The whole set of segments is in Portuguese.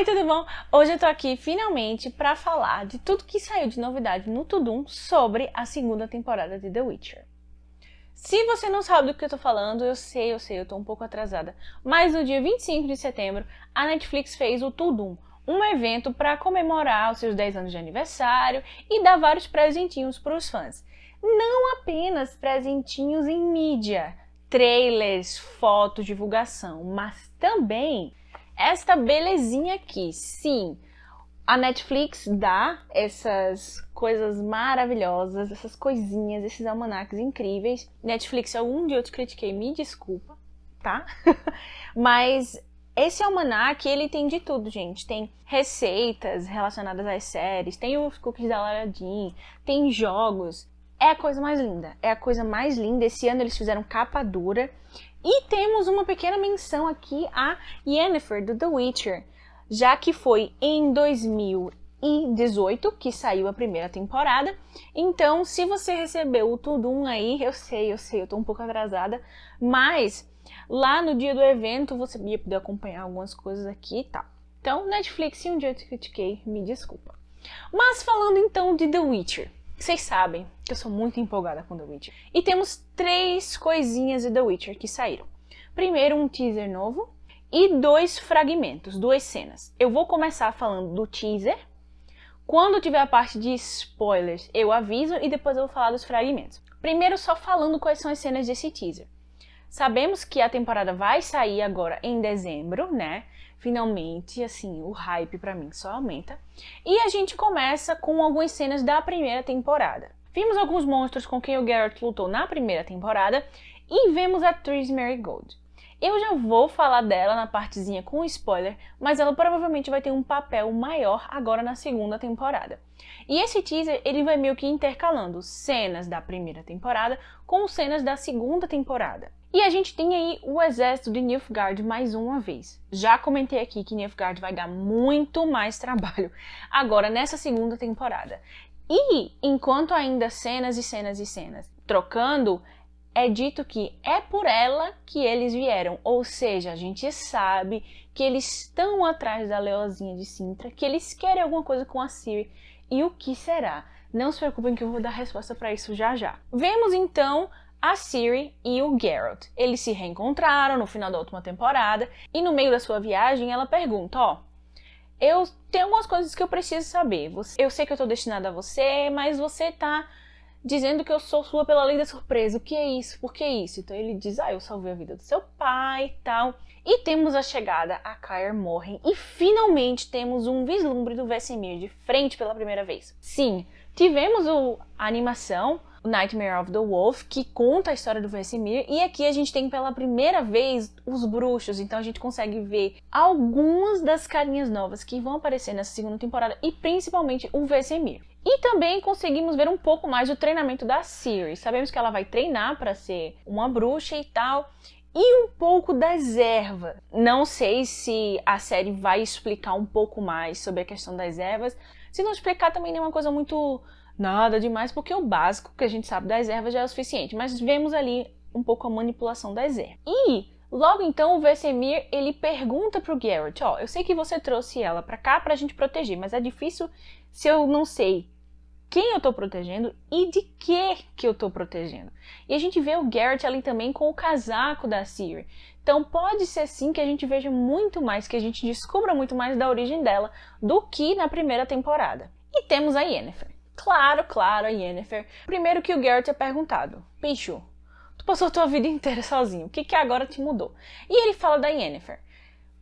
Oi, tudo bom? Hoje eu tô aqui finalmente para falar de tudo que saiu de novidade no Tudum sobre a segunda temporada de The Witcher. Se você não sabe do que eu tô falando, eu sei, eu sei, eu tô um pouco atrasada, mas no dia 25 de setembro, a Netflix fez o Tudum, um evento para comemorar os seus 10 anos de aniversário e dar vários presentinhos para os fãs. Não apenas presentinhos em mídia, trailers, fotos, divulgação, mas também esta belezinha aqui. Sim, a Netflix dá essas coisas maravilhosas, essas coisinhas, esses almanacs incríveis. Netflix, algum dia eu te critiquei, me desculpa, tá? Mas esse almanac, ele tem de tudo, gente. Tem receitas relacionadas às séries, tem os cookies da Aladdin, tem jogos, é a coisa mais linda. É a coisa mais linda. Esse ano eles fizeram capa dura. E temos uma pequena menção aqui a Yennefer do The Witcher, já que foi em 2018 que saiu a primeira temporada. Então, se você recebeu o Tudum aí, eu sei, eu sei, eu tô um pouco atrasada, mas lá no dia do evento você ia poder acompanhar algumas coisas aqui e tal. Então, Netflix, se um dia eu te critiquei, me desculpa. Mas falando então de The Witcher. Vocês sabem que eu sou muito empolgada com The Witcher. E temos três coisinhas de The Witcher que saíram. Primeiro, um teaser novo e dois fragmentos, duas cenas. Eu vou começar falando do teaser. Quando tiver a parte de spoilers, eu aviso e depois eu vou falar dos fragmentos. Primeiro, só falando quais são as cenas desse teaser. Sabemos que a temporada vai sair agora em dezembro, né? Finalmente, assim, o hype para mim só aumenta. E a gente começa com algumas cenas da primeira temporada. Vimos alguns monstros com quem o Garrett lutou na primeira temporada e vemos a Tris Marigold. Eu já vou falar dela na partezinha com spoiler, mas ela provavelmente vai ter um papel maior agora na segunda temporada. E esse teaser ele vai meio que intercalando cenas da primeira temporada com cenas da segunda temporada. E a gente tem aí o exército de Nilfgaard mais uma vez. Já comentei aqui que Nilfgaard vai dar muito mais trabalho agora nessa segunda temporada. E enquanto ainda cenas e cenas e cenas trocando, é dito que é por ela que eles vieram, ou seja, a gente sabe que eles estão atrás da Leozinha de Sintra, que eles querem alguma coisa com a Siri. E o que será? Não se preocupem que eu vou dar resposta para isso já já. Vemos então a Siri e o Geralt. Eles se reencontraram no final da última temporada e no meio da sua viagem ela pergunta, ó, eu tenho algumas coisas que eu preciso saber. Eu sei que eu tô destinada a você, mas você tá dizendo que eu sou sua pela lei da surpresa. O que é isso? Por que é isso? Então ele diz: Ah, eu salvei a vida do seu pai e tal. E temos a chegada a Kyr Morren. E finalmente temos um vislumbre do Vesemir de frente pela primeira vez. Sim, tivemos o, a animação. Nightmare of the Wolf, que conta a história do Vesemir, e aqui a gente tem pela primeira vez os bruxos, então a gente consegue ver algumas das carinhas novas que vão aparecer nessa segunda temporada, e principalmente o Vesemir. E também conseguimos ver um pouco mais do treinamento da Siri. Sabemos que ela vai treinar para ser uma bruxa e tal. E um pouco das ervas. Não sei se a série vai explicar um pouco mais sobre a questão das ervas. Se não explicar, também não é uma coisa muito nada demais, porque o básico que a gente sabe das ervas já é o suficiente. Mas vemos ali um pouco a manipulação das ervas. E Logo então, o Vesemir ele pergunta pro Geralt: "Ó, oh, eu sei que você trouxe ela para cá pra gente proteger, mas é difícil se eu não sei quem eu tô protegendo e de que que eu tô protegendo". E a gente vê o Geralt ali também com o casaco da Siri. Então pode ser sim que a gente veja muito mais, que a gente descubra muito mais da origem dela do que na primeira temporada. E temos a Yennefer. Claro, claro, a Yennefer. Primeiro que o Geralt é perguntado: "Bicho, Tu passou tua vida inteira sozinho. O que que agora te mudou? E ele fala da Yennefer.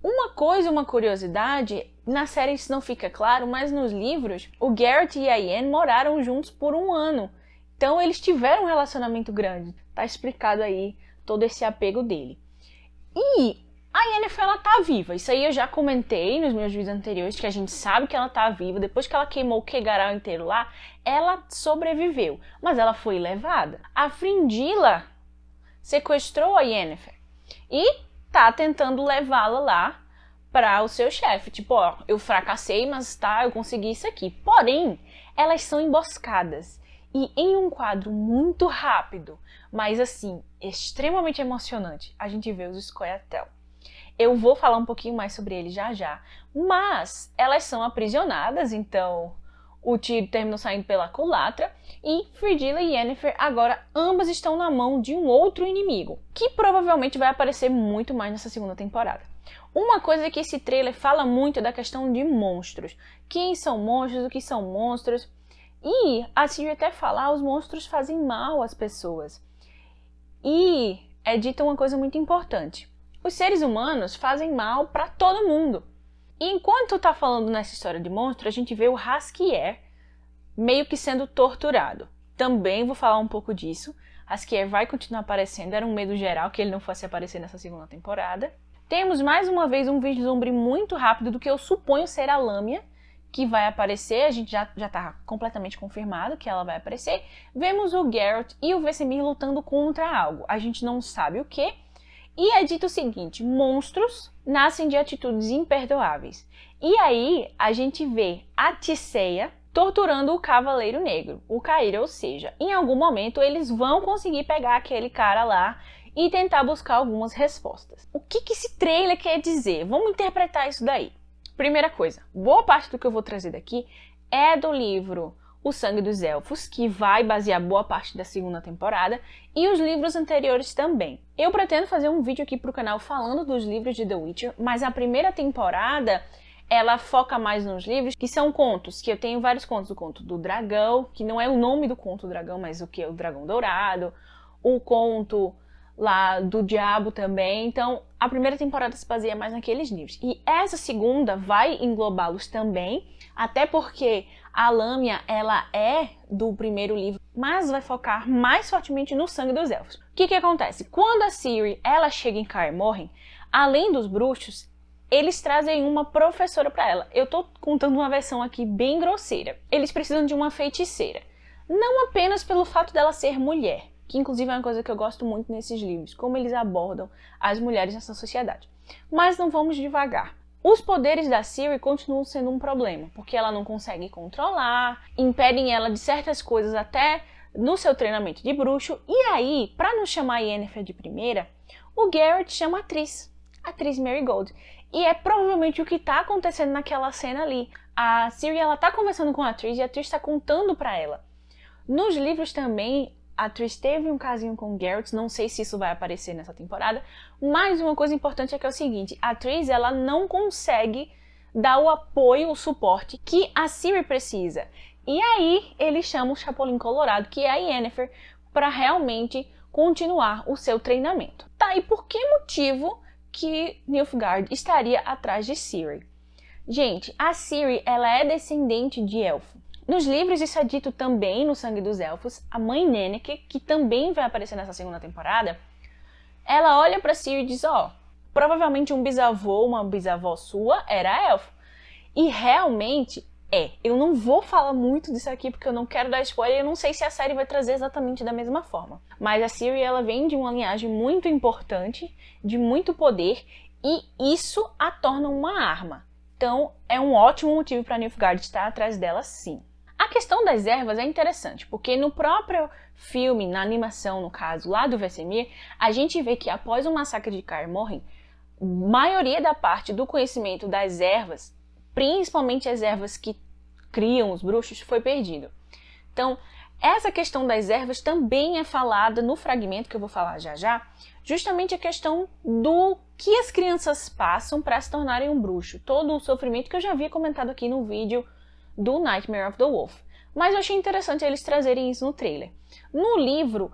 Uma coisa, uma curiosidade, na série isso não fica claro, mas nos livros, o Garrett e a Ian moraram juntos por um ano. Então eles tiveram um relacionamento grande. Tá explicado aí todo esse apego dele. E a Yennefer, ela tá viva. Isso aí eu já comentei nos meus vídeos anteriores, que a gente sabe que ela tá viva. Depois que ela queimou o Kegaral inteiro lá, ela sobreviveu. Mas ela foi levada. A Frindila sequestrou a Yennefer e tá tentando levá-la lá para o seu chefe. Tipo, ó, eu fracassei, mas tá, eu consegui isso aqui. Porém, elas são emboscadas. E em um quadro muito rápido, mas assim, extremamente emocionante, a gente vê os Scoia'tael. Eu vou falar um pouquinho mais sobre ele já já, mas elas são aprisionadas, então o tiro terminou saindo pela culatra e Fridila e Yennefer agora ambas estão na mão de um outro inimigo, que provavelmente vai aparecer muito mais nessa segunda temporada. Uma coisa é que esse trailer fala muito é da questão de monstros. Quem são monstros, o que são monstros? E a Siri até falar ah, os monstros fazem mal às pessoas. E é dita uma coisa muito importante. Os seres humanos fazem mal para todo mundo. E enquanto está falando nessa história de monstro, a gente vê o Haskier meio que sendo torturado. Também vou falar um pouco disso. Haskier vai continuar aparecendo, era um medo geral que ele não fosse aparecer nessa segunda temporada. Temos mais uma vez um vislumbre muito rápido do que eu suponho ser a Lâmia, que vai aparecer, a gente já, já tá completamente confirmado que ela vai aparecer. Vemos o Geralt e o Vesemir lutando contra algo. A gente não sabe o que, e é dito o seguinte: monstros nascem de atitudes imperdoáveis. E aí a gente vê a Tisseia torturando o Cavaleiro Negro, o Caíra, ou seja, em algum momento eles vão conseguir pegar aquele cara lá e tentar buscar algumas respostas. O que, que esse trailer quer dizer? Vamos interpretar isso daí. Primeira coisa, boa parte do que eu vou trazer daqui é do livro o Sangue dos Elfos, que vai basear boa parte da segunda temporada, e os livros anteriores também. Eu pretendo fazer um vídeo aqui para o canal falando dos livros de The Witcher, mas a primeira temporada ela foca mais nos livros, que são contos, que eu tenho vários contos, o conto do dragão, que não é o nome do conto do dragão, mas o que é o dragão dourado, o conto lá do diabo também. Então, a primeira temporada se baseia mais naqueles livros. E essa segunda vai englobá-los também, até porque a lâmina, ela é do primeiro livro, mas vai focar mais fortemente no sangue dos elfos. O que que acontece? Quando a Ciri, ela chega em Kaer além dos bruxos, eles trazem uma professora para ela. Eu tô contando uma versão aqui bem grosseira. Eles precisam de uma feiticeira. Não apenas pelo fato dela ser mulher, que inclusive é uma coisa que eu gosto muito nesses livros, como eles abordam as mulheres nessa sociedade. Mas não vamos devagar. Os poderes da Siri continuam sendo um problema, porque ela não consegue controlar, impedem ela de certas coisas até no seu treinamento de bruxo. E aí, para não chamar a Yennefer de primeira, o Garrett chama a atriz, a atriz Mary Gold. E é provavelmente o que está acontecendo naquela cena ali. A Siri ela tá conversando com a atriz e a atriz está contando para ela. Nos livros também a teve um casinho com o Geralt, não sei se isso vai aparecer nessa temporada, mas uma coisa importante é que é o seguinte, a Trish ela não consegue dar o apoio, o suporte que a Ciri precisa. E aí ele chama o Chapolin Colorado, que é a Yennefer, para realmente continuar o seu treinamento. Tá, e por que motivo que Nilfgaard estaria atrás de Ciri? Gente, a Ciri ela é descendente de elfo. Nos livros, isso é dito também no Sangue dos Elfos. A mãe Neneke, que também vai aparecer nessa segunda temporada, ela olha para si e diz: Ó, oh, provavelmente um bisavô, uma bisavó sua era elfo. E realmente é. Eu não vou falar muito disso aqui porque eu não quero dar spoiler e eu não sei se a série vai trazer exatamente da mesma forma. Mas a Siri ela vem de uma linhagem muito importante, de muito poder e isso a torna uma arma. Então é um ótimo motivo para Nilfgaard estar atrás dela, sim. A questão das ervas é interessante, porque no próprio filme, na animação, no caso, lá do Vesemir, a gente vê que após o massacre de Kaer Morhen, maioria da parte do conhecimento das ervas, principalmente as ervas que criam os bruxos, foi perdido. Então, essa questão das ervas também é falada no fragmento que eu vou falar já já, justamente a questão do que as crianças passam para se tornarem um bruxo, todo o sofrimento que eu já havia comentado aqui no vídeo do Nightmare of the Wolf. Mas eu achei interessante eles trazerem isso no trailer. No livro,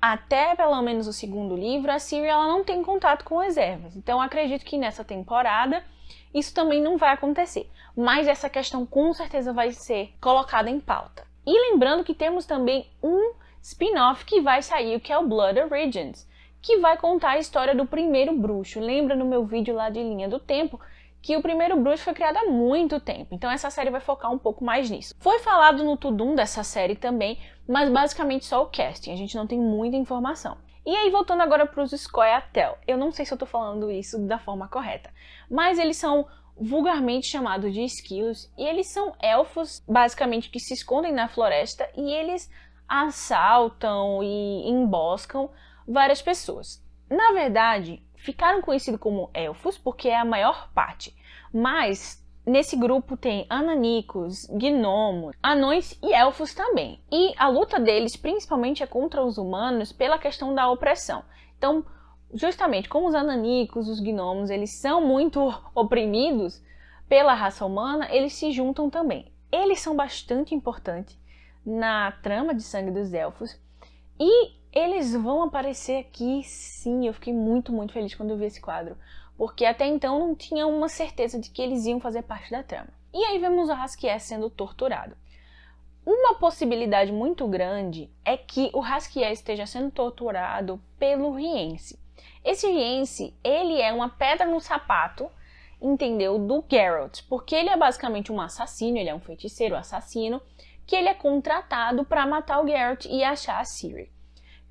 até pelo menos o segundo livro, a Siri ela não tem contato com as ervas. Então acredito que nessa temporada isso também não vai acontecer. Mas essa questão com certeza vai ser colocada em pauta. E lembrando que temos também um spin-off que vai sair, que é o Blood Origins, que vai contar a história do primeiro bruxo. Lembra no meu vídeo lá de Linha do Tempo que o primeiro Bruce foi criado há muito tempo, então essa série vai focar um pouco mais nisso. Foi falado no Tudum dessa série também, mas basicamente só o casting, a gente não tem muita informação. E aí, voltando agora para os Scoia'tael, eu não sei se eu estou falando isso da forma correta, mas eles são vulgarmente chamados de esquilos, e eles são elfos, basicamente, que se escondem na floresta e eles assaltam e emboscam várias pessoas. Na verdade, ficaram conhecidos como elfos, porque é a maior parte. Mas nesse grupo tem ananicos, gnomos, anões e elfos também. E a luta deles principalmente é contra os humanos pela questão da opressão. Então, justamente como os ananicos, os gnomos, eles são muito oprimidos pela raça humana, eles se juntam também. Eles são bastante importantes na trama de Sangue dos Elfos e eles vão aparecer aqui, sim. Eu fiquei muito, muito feliz quando eu vi esse quadro, porque até então não tinha uma certeza de que eles iam fazer parte da trama. E aí vemos o Rasquier sendo torturado. Uma possibilidade muito grande é que o Rasquier esteja sendo torturado pelo Riense. Esse Riense, ele é uma pedra no sapato, entendeu, do Geralt, porque ele é basicamente um assassino, ele é um feiticeiro assassino, que ele é contratado para matar o Geralt e achar a Ciri.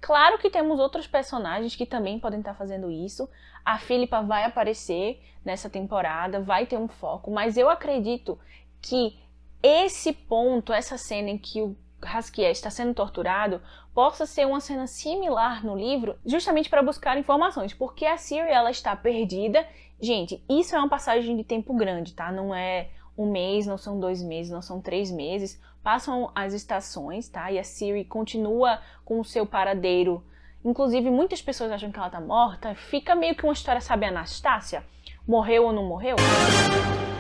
Claro que temos outros personagens que também podem estar tá fazendo isso. A Filipa vai aparecer nessa temporada, vai ter um foco, mas eu acredito que esse ponto, essa cena em que o Haskier está sendo torturado, possa ser uma cena similar no livro, justamente para buscar informações, porque a Siri ela está perdida. Gente, isso é uma passagem de tempo grande, tá? Não é um mês, não são dois meses, não são três meses passam as estações, tá? E a Siri continua com o seu paradeiro. Inclusive, muitas pessoas acham que ela tá morta. Fica meio que uma história, sabe, Anastácia? Morreu ou não morreu?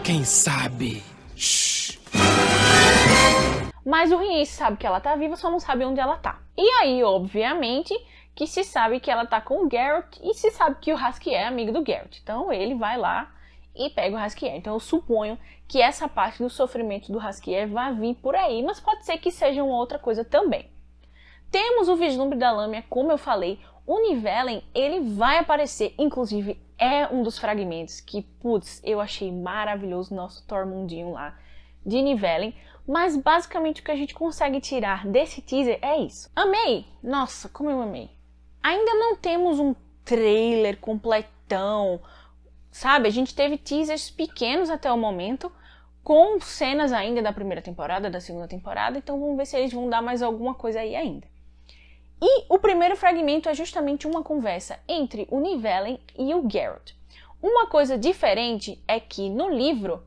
Quem sabe? Shhh. Mas o Rien sabe que ela tá viva, só não sabe onde ela tá. E aí, obviamente, que se sabe que ela tá com o Garrett e se sabe que o Husky é amigo do Garrett. Então ele vai lá e pega o Husky. Então eu suponho que essa parte do sofrimento do Rasquier vá vir por aí, mas pode ser que seja uma outra coisa também. Temos o vislumbre da lâmina, como eu falei, o Nivellen, ele vai aparecer, inclusive é um dos fragmentos que, putz, eu achei maravilhoso nosso Tormundinho lá de Nivellen, mas basicamente o que a gente consegue tirar desse teaser é isso. Amei! Nossa, como eu amei! Ainda não temos um trailer completão, Sabe, a gente teve teasers pequenos até o momento, com cenas ainda da primeira temporada, da segunda temporada, então vamos ver se eles vão dar mais alguma coisa aí ainda. E o primeiro fragmento é justamente uma conversa entre o Nivellen e o garrett Uma coisa diferente é que no livro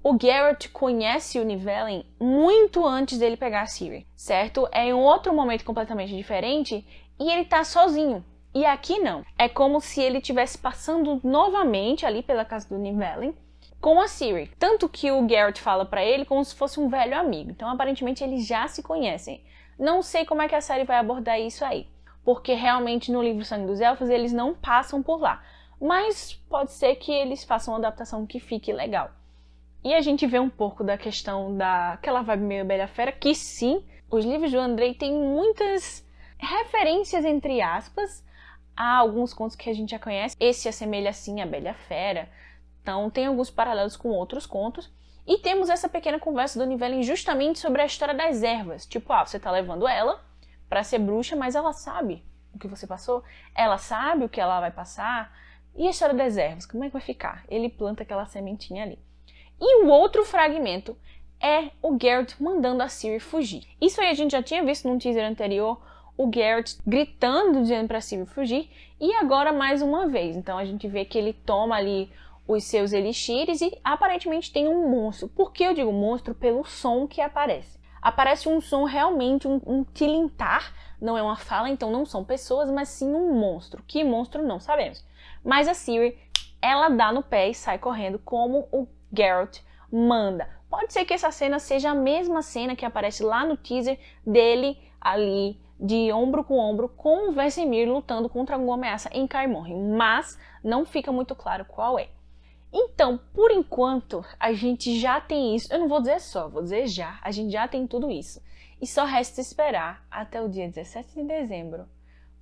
o Garrett conhece o Nivellen muito antes dele pegar a Siri, certo? É em um outro momento completamente diferente e ele tá sozinho. E aqui não. É como se ele estivesse passando novamente ali pela casa do Nivellen com a Siri. Tanto que o Garrett fala para ele como se fosse um velho amigo. Então, aparentemente, eles já se conhecem. Não sei como é que a série vai abordar isso aí. Porque realmente no livro Sangue dos Elfos eles não passam por lá. Mas pode ser que eles façam uma adaptação que fique legal. E a gente vê um pouco da questão daquela vibe meio Bela Fera, que sim, os livros do Andrei têm muitas referências, entre aspas, Há alguns contos que a gente já conhece, esse se assemelha assim à Bela Fera, então tem alguns paralelos com outros contos. E temos essa pequena conversa do Nivelin justamente sobre a história das ervas. Tipo, ah, você tá levando ela para ser bruxa, mas ela sabe o que você passou, ela sabe o que ela vai passar. E a história das ervas, como é que vai ficar? Ele planta aquela sementinha ali. E o outro fragmento é o Geralt mandando a Ciri fugir. Isso aí a gente já tinha visto num teaser anterior, o Garrett gritando, dizendo para Sylvie fugir, e agora mais uma vez. Então a gente vê que ele toma ali os seus elixires e aparentemente tem um monstro. Por que eu digo monstro? Pelo som que aparece. Aparece um som realmente, um, um tilintar, não é uma fala, então não são pessoas, mas sim um monstro. Que monstro não sabemos. Mas a Siri, ela dá no pé e sai correndo como o Geralt manda. Pode ser que essa cena seja a mesma cena que aparece lá no teaser dele ali de ombro com ombro com o Vesemir lutando contra alguma ameaça em Kaimorhen, mas não fica muito claro qual é. Então, por enquanto, a gente já tem isso. Eu não vou dizer só, vou dizer já. A gente já tem tudo isso. E só resta esperar até o dia 17 de dezembro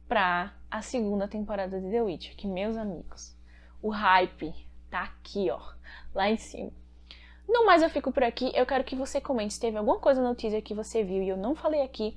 para a segunda temporada de The Witcher, que meus amigos, o hype tá aqui, ó, lá em cima. No mais, eu fico por aqui. Eu quero que você comente se teve alguma coisa no teaser que você viu e eu não falei aqui,